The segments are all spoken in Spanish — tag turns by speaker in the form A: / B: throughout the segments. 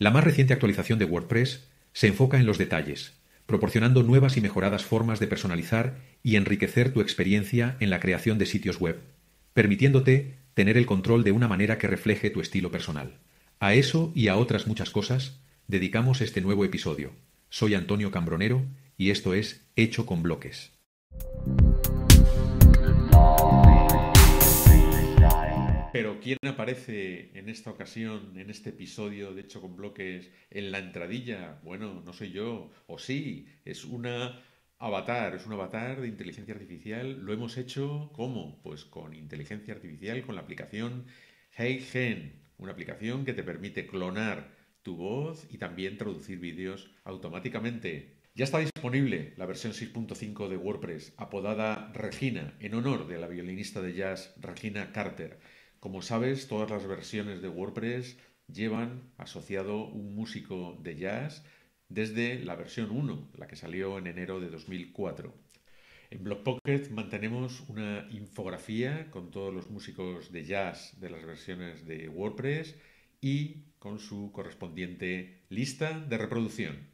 A: La más reciente actualización de WordPress se enfoca en los detalles, proporcionando nuevas y mejoradas formas de personalizar y enriquecer tu experiencia en la creación de sitios web, permitiéndote tener el control de una manera que refleje tu estilo personal. A eso y a otras muchas cosas dedicamos este nuevo episodio. Soy Antonio Cambronero y esto es Hecho con Bloques. Pero ¿quién aparece en esta ocasión, en este episodio de Hecho con Bloques, en la entradilla? Bueno, no soy yo, o sí, es una avatar, es un avatar de inteligencia artificial. Lo hemos hecho, ¿cómo? Pues con inteligencia artificial, con la aplicación HeyGen, una aplicación que te permite clonar tu voz y también traducir vídeos automáticamente. Ya está disponible la versión 6.5 de WordPress, apodada Regina, en honor de la violinista de jazz Regina Carter. Como sabes, todas las versiones de WordPress llevan asociado un músico de jazz desde la versión 1, la que salió en enero de 2004. En BlogPocket mantenemos una infografía con todos los músicos de jazz de las versiones de WordPress y con su correspondiente lista de reproducción.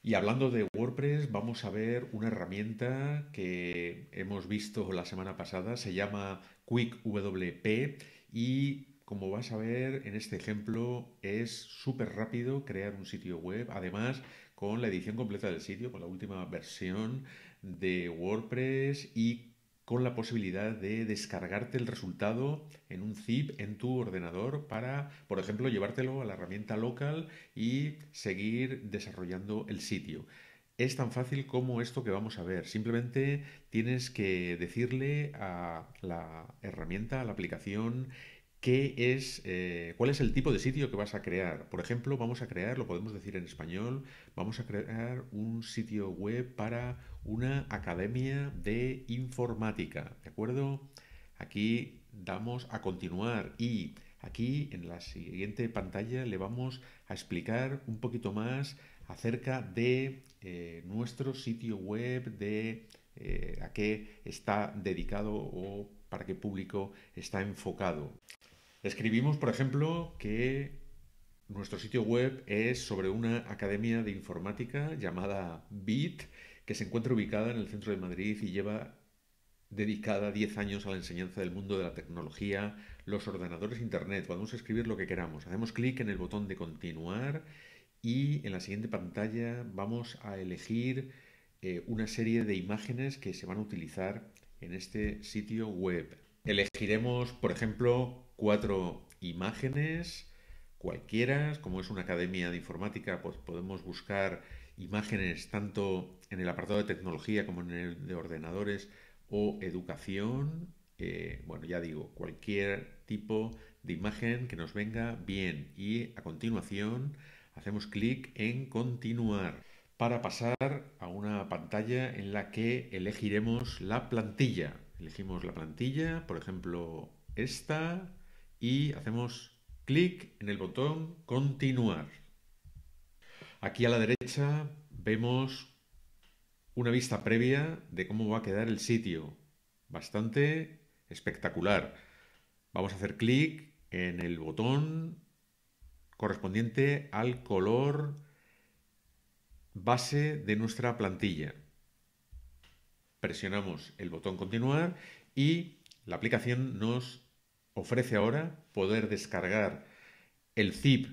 A: Y hablando de WordPress, vamos a ver una herramienta que hemos visto la semana pasada, se llama QuickWP y como vas a ver en este ejemplo, es súper rápido crear un sitio web. Además, con la edición completa del sitio, con la última versión de WordPress y con la posibilidad de descargarte el resultado en un zip en tu ordenador para, por ejemplo, llevártelo a la herramienta local y seguir desarrollando el sitio es tan fácil como esto que vamos a ver. Simplemente tienes que decirle a la herramienta, a la aplicación, qué es, eh, cuál es el tipo de sitio que vas a crear. Por ejemplo, vamos a crear, lo podemos decir en español, vamos a crear un sitio web para una academia de informática, ¿de acuerdo? Aquí damos a continuar y Aquí en la siguiente pantalla le vamos a explicar un poquito más acerca de eh, nuestro sitio web, de eh, a qué está dedicado o para qué público está enfocado. Escribimos, por ejemplo, que nuestro sitio web es sobre una academia de informática llamada BIT, que se encuentra ubicada en el centro de Madrid y lleva dedicada 10 años a la enseñanza del mundo de la tecnología, los ordenadores, Internet. Podemos escribir lo que queramos. Hacemos clic en el botón de continuar y en la siguiente pantalla vamos a elegir eh, una serie de imágenes que se van a utilizar en este sitio web. Elegiremos, por ejemplo, cuatro imágenes cualquiera. Como es una academia de informática, pues podemos buscar imágenes tanto en el apartado de tecnología como en el de ordenadores o educación, eh, bueno, ya digo, cualquier tipo de imagen que nos venga bien. Y a continuación hacemos clic en continuar para pasar a una pantalla en la que elegiremos la plantilla. Elegimos la plantilla, por ejemplo, esta, y hacemos clic en el botón continuar. Aquí a la derecha vemos una vista previa de cómo va a quedar el sitio. Bastante espectacular. Vamos a hacer clic en el botón correspondiente al color base de nuestra plantilla. Presionamos el botón continuar y la aplicación nos ofrece ahora poder descargar el zip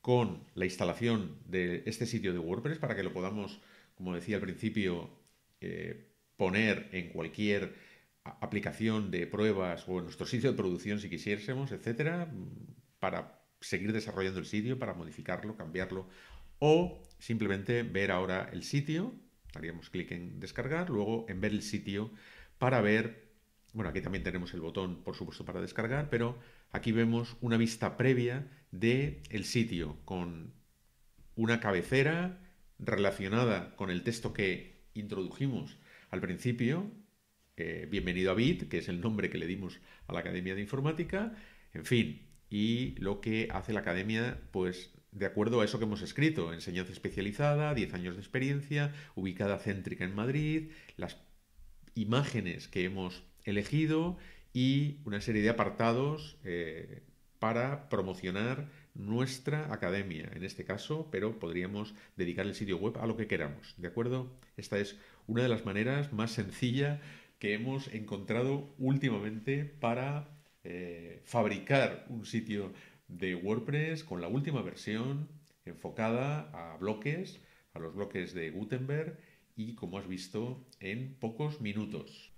A: con la instalación de este sitio de WordPress para que lo podamos como decía al principio, eh, poner en cualquier aplicación de pruebas o en nuestro sitio de producción si quisiésemos, etcétera, para seguir desarrollando el sitio, para modificarlo, cambiarlo o simplemente ver ahora el sitio, haríamos clic en descargar, luego en ver el sitio para ver, bueno, aquí también tenemos el botón por supuesto para descargar, pero aquí vemos una vista previa de sitio con una cabecera, relacionada con el texto que introdujimos al principio, bienvenido a BIT, que es el nombre que le dimos a la Academia de Informática, en fin, y lo que hace la Academia, pues de acuerdo a eso que hemos escrito, enseñanza especializada, 10 años de experiencia, ubicada céntrica en Madrid, las imágenes que hemos elegido y una serie de apartados eh, para promocionar nuestra academia, en este caso, pero podríamos dedicar el sitio web a lo que queramos, ¿de acuerdo? Esta es una de las maneras más sencilla que hemos encontrado últimamente para eh, fabricar un sitio de WordPress con la última versión enfocada a bloques, a los bloques de Gutenberg y como has visto en pocos minutos.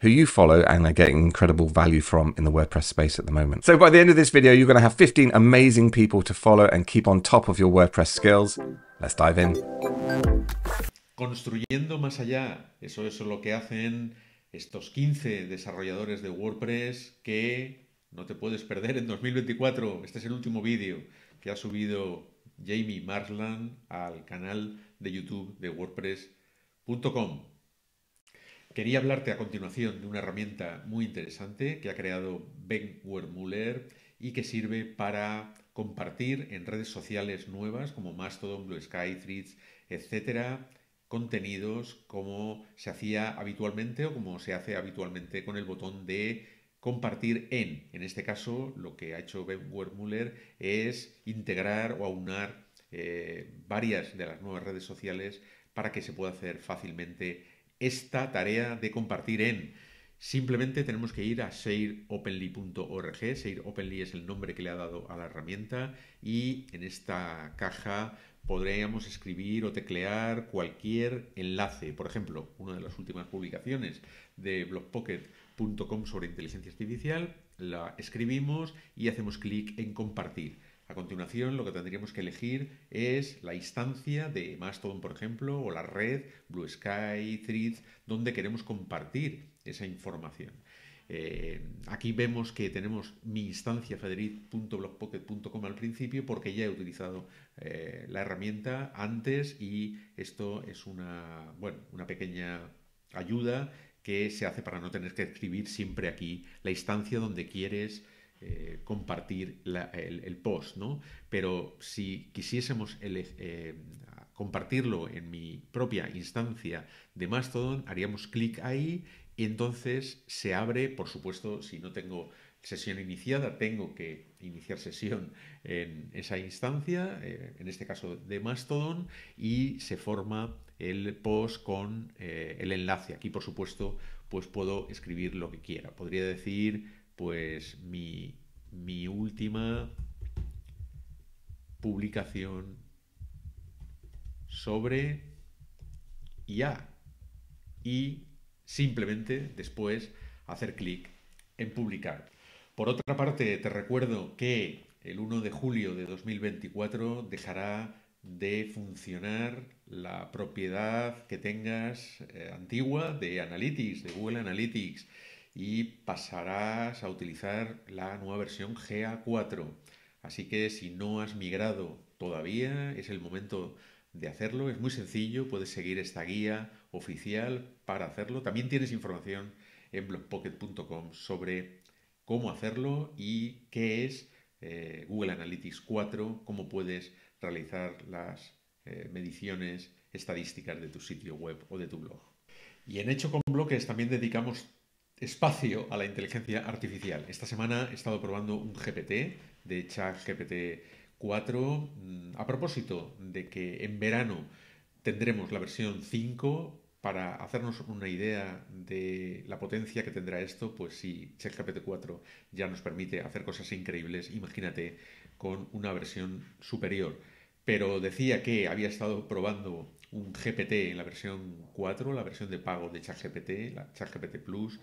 A: who you follow and are getting incredible value from in the WordPress space at the moment. So by the end of this video, you're going to have 15 amazing people to follow and keep on top of your WordPress skills. Let's dive in. Construyendo más allá, eso es lo que hacen estos 15 desarrolladores de WordPress que no te puedes perder en 2024. Este es el último vídeo que ha subido Jamie Marsland al canal de YouTube de WordPress.com. Quería hablarte a continuación de una herramienta muy interesante que ha creado Ben Wermuller y que sirve para compartir en redes sociales nuevas como Mastodon, Blue Sky, Threads, etcétera, contenidos como se hacía habitualmente o como se hace habitualmente con el botón de compartir en. En este caso, lo que ha hecho Ben Wermuller es integrar o aunar eh, varias de las nuevas redes sociales para que se pueda hacer fácilmente esta tarea de compartir en. Simplemente tenemos que ir a shareopenly.org, shareopenly es el nombre que le ha dado a la herramienta y en esta caja podríamos escribir o teclear cualquier enlace. Por ejemplo, una de las últimas publicaciones de blogpocket.com sobre inteligencia artificial, la escribimos y hacemos clic en compartir a continuación, lo que tendríamos que elegir es la instancia de Mastodon, por ejemplo, o la red, Blue Sky, Threads, donde queremos compartir esa información. Eh, aquí vemos que tenemos mi instancia federic.blogpocket.com al principio porque ya he utilizado eh, la herramienta antes y esto es una, bueno, una pequeña ayuda que se hace para no tener que escribir siempre aquí la instancia donde quieres eh, compartir el, post, Pero si quisiésemos eh, compartirlo en mi propia instancia de Mastodon, haríamos clic ahí y entonces se abre, por supuesto, si no tengo sesión iniciada, tengo que iniciar sesión en esa instancia, eh, en este caso de Mastodon, y se forma el post con el enlace. Aquí, por supuesto, pues puedo escribir lo que quiera. Podría decir pues mi, última publicación sobre IA y simplemente después hacer clic en publicar. Por otra parte, te recuerdo que el 1 de julio de 2024 dejará de funcionar la propiedad que tengas eh, antigua de Analytics, de Google Analytics y pasarás a utilizar la nueva versión GA4. Así que si no has migrado todavía, es el momento de hacerlo. Es muy sencillo, puedes seguir esta guía oficial para hacerlo. También tienes información en blogpocket.com sobre cómo hacerlo y qué es eh, Google Analytics 4, cómo puedes realizar las eh, mediciones estadísticas de tu sitio web o de tu blog. Y en Hecho con Bloques también dedicamos espacio a la inteligencia artificial. Esta semana he estado probando un GPT de ChatGPT 4 mm, a propósito de que en verano tendremos la versión 5 para hacernos una idea de la potencia que tendrá esto, pues si ChatGPT 4 ya nos permite hacer cosas increíbles, imagínate con una versión superior. Pero decía que había estado probando un GPT en la versión 4, la versión de pago de ChatGPT, la ChatGPT Plus,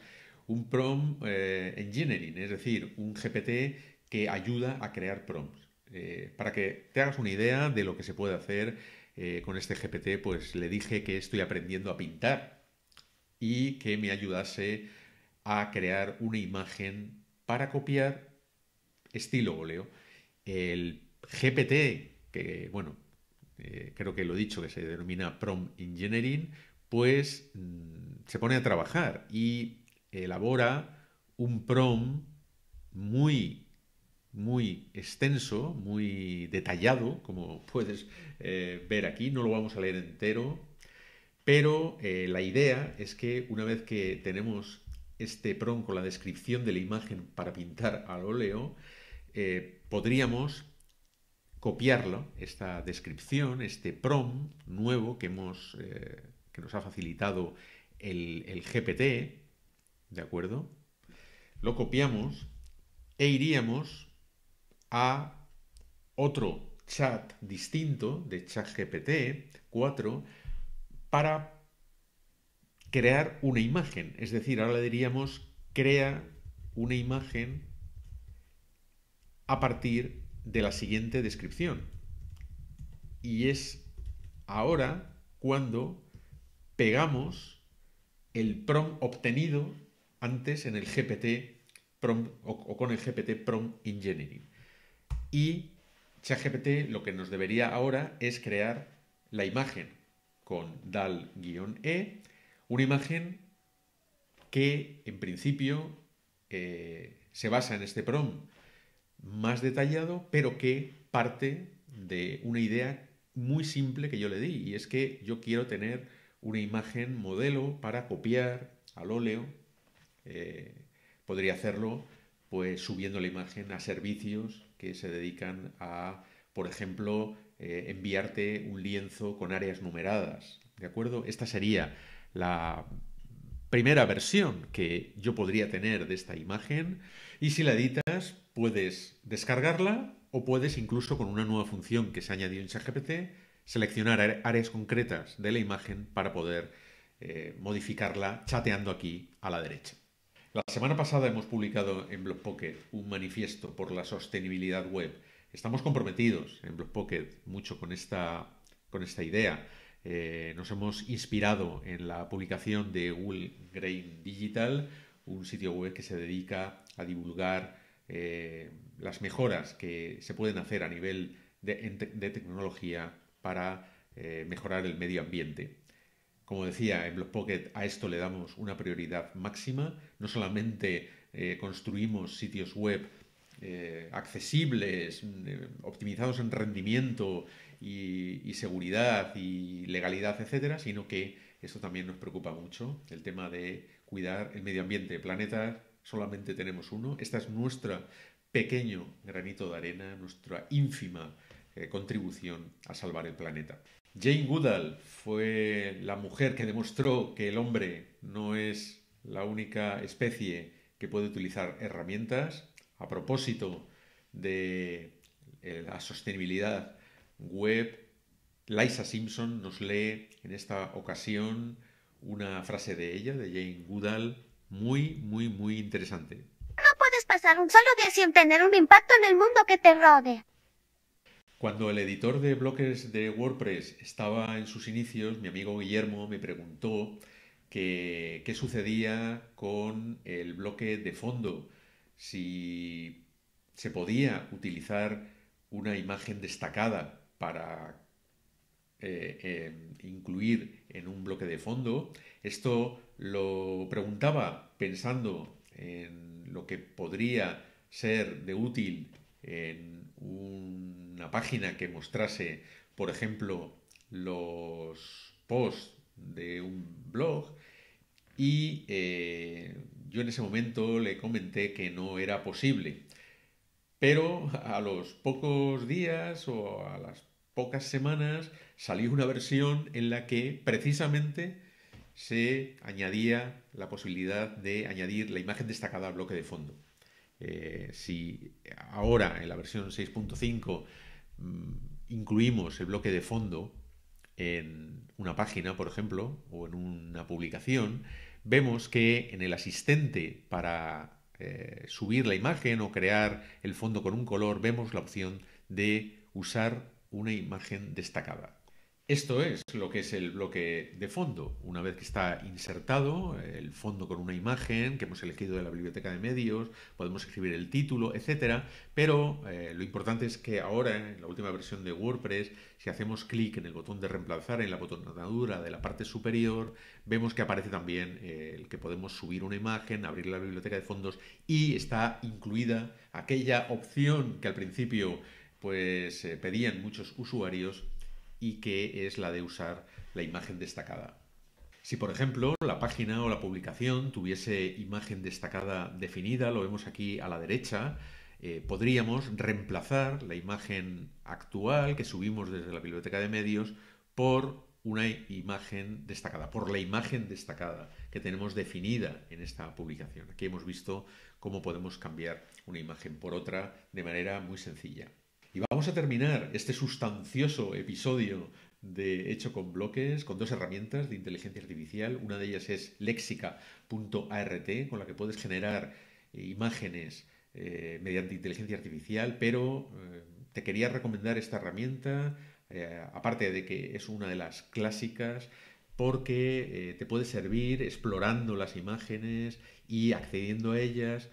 A: un prom eh, engineering, es decir, un GPT que ayuda a crear prompts. Eh, para que te hagas una idea de lo que se puede hacer eh, con este GPT, pues le dije que estoy aprendiendo a pintar y que me ayudase a crear una imagen para copiar estilo óleo. El GPT, que bueno, creo que lo he dicho, que se denomina Prom Engineering, pues mm, se pone a trabajar y elabora un PROM muy, muy extenso, muy detallado, como puedes eh, ver aquí, no lo vamos a leer entero, pero eh, la idea es que una vez que tenemos este PROM con la descripción de la imagen para pintar al óleo, eh, podríamos copiarlo, esta descripción, este PROM nuevo que, que nos ha facilitado el, el GPT, ¿de acuerdo? Lo copiamos e iríamos a otro chat distinto de ChatGPT 4 para crear una imagen. Es decir, ahora le diríamos crea una imagen a partir de la siguiente descripción. Y es ahora cuando pegamos el prom obtenido antes en el GPT o, con el GPT PROM Engineering. Y ChatGPT lo que nos debería ahora es crear la imagen con DAL-E, una imagen que en principio eh, se basa en este PROM más detallado, pero que parte de una idea muy simple que yo le di, y es que yo quiero tener una imagen modelo para copiar al óleo eh, podría hacerlo pues subiendo la imagen a servicios que se dedican a, por ejemplo, eh, enviarte un lienzo con áreas numeradas. ¿De acuerdo? Esta sería la primera versión que yo podría tener de esta imagen y si la editas puedes descargarla o puedes incluso con una nueva función que se ha añadido en ChatGPT seleccionar áreas concretas de la imagen para poder eh, modificarla chateando aquí a la derecha. La semana pasada hemos publicado en Blockpocket un manifiesto por la sostenibilidad web. Estamos comprometidos en Blockpocket mucho con esta, idea. Eh, nos hemos inspirado en la publicación de Google Grain Digital, un sitio web que se dedica a divulgar eh, las mejoras que se pueden hacer a nivel de, tecnología para eh, mejorar el medio ambiente. Como decía, en Block a esto le damos una prioridad máxima. No solamente eh, construimos sitios web eh, accesibles, mm, optimizados en rendimiento y, seguridad y legalidad, etcétera, sino que eso también nos preocupa mucho, el tema de cuidar el medio ambiente. Planeta solamente tenemos uno. Esta es nuestro pequeño granito de arena, nuestra ínfima eh, contribución a salvar el planeta. Jane Goodall fue la mujer que demostró que el hombre no es la única especie que puede utilizar herramientas. A propósito de eh, la sostenibilidad web, Lisa Simpson nos lee en esta ocasión una frase de ella, de Jane Goodall, muy, muy, muy interesante. No puedes pasar un solo día sin tener un impacto en el mundo que te rodea. Cuando el editor de bloques de WordPress estaba en sus inicios, mi amigo Guillermo me preguntó qué sucedía con el bloque de fondo, si se podía utilizar una imagen destacada para eh, em, incluir en un bloque de fondo. Esto lo preguntaba pensando en lo que podría ser de útil en un una página que mostrase, por ejemplo, los posts de un blog y eh, yo en ese momento le comenté que no era posible. Pero a los pocos días o a las pocas semanas salió una versión en la que precisamente se añadía la posibilidad de añadir la imagen destacada al bloque de fondo. Eh, si ahora en la versión 6.5 Mm, incluimos el bloque de fondo en una página, por ejemplo, o en una publicación, vemos que en el asistente para eh, subir la imagen o crear el fondo con un color, vemos la opción de usar una imagen destacada. Esto es lo que es el bloque de fondo. Una vez que está insertado, el fondo con una imagen que hemos elegido de la biblioteca de medios, podemos escribir el título, etcétera. Pero eh, lo importante es que ahora, en la última versión de WordPress, si hacemos clic en el botón de reemplazar, en la botonadura de la parte superior, vemos que aparece también eh, el que podemos subir una imagen, abrir la biblioteca de fondos y está incluida aquella opción que al principio pues eh, pedían muchos usuarios y que es la de usar la imagen destacada. Si por ejemplo la página o la publicación tuviese imagen destacada definida, lo vemos aquí a la derecha, eh, podríamos reemplazar la imagen actual que subimos desde la biblioteca de medios por una imagen destacada, por la imagen destacada que tenemos definida en esta publicación. Aquí hemos visto cómo podemos cambiar una imagen por otra de manera muy sencilla. Y vamos a terminar este sustancioso episodio de Hecho con bloques con dos herramientas de inteligencia artificial. Una de ellas es lexica.art, con la que puedes generar eh, imágenes eh, mediante inteligencia artificial, pero eh, te quería recomendar esta herramienta, aparte de que es una de las clásicas, porque te puede servir explorando las imágenes y accediendo a ellas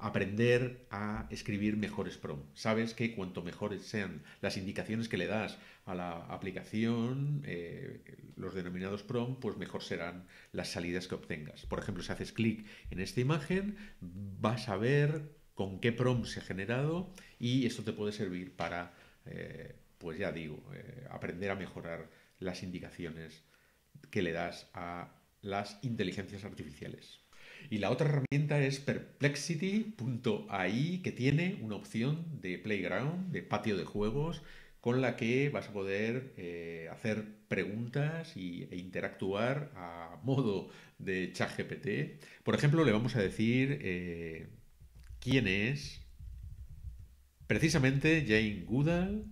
A: aprender a escribir mejores PROM. Sabes que cuanto mejores sean las indicaciones que le das a la aplicación, eh, los denominados PROM, pues mejor serán las salidas que obtengas. Por ejemplo, si haces clic en esta imagen, vas a ver con qué PROM se ha generado y esto te puede servir para, eh, pues ya digo, eh, aprender a mejorar las indicaciones que le das a las inteligencias artificiales. Y la otra herramienta es perplexity.ai, que tiene una opción de playground, de patio de juegos, con la que vas a poder eh, hacer preguntas e interactuar a modo de chat GPT. Por ejemplo, le vamos a decir eh, quién es precisamente Jane Goodall,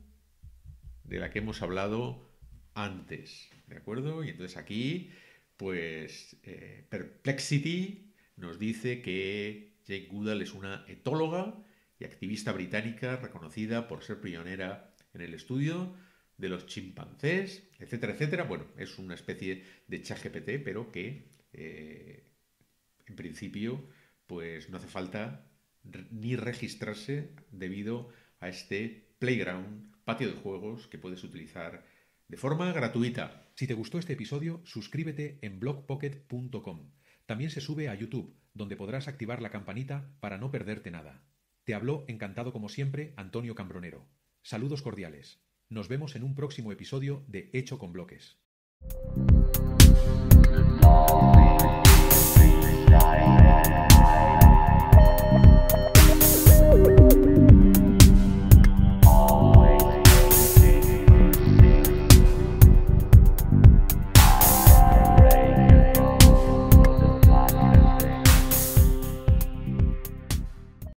A: de la que hemos hablado antes, ¿de acuerdo? Y entonces aquí, pues eh, Perplexity nos dice que Jake Goodall es una etóloga y activista británica reconocida por ser pionera en el estudio de los chimpancés, etcétera, etcétera. Bueno, es una especie de chat pero que eh, en principio pues no hace falta ni registrarse debido a este playground, patio de juegos que puedes utilizar de forma gratuita. Si te gustó este episodio, suscríbete en blogpocket.com también se sube a YouTube, donde podrás activar la campanita para no perderte nada. Te habló encantado como siempre Antonio Cambronero. Saludos cordiales. Nos vemos en un próximo episodio de Hecho con Bloques.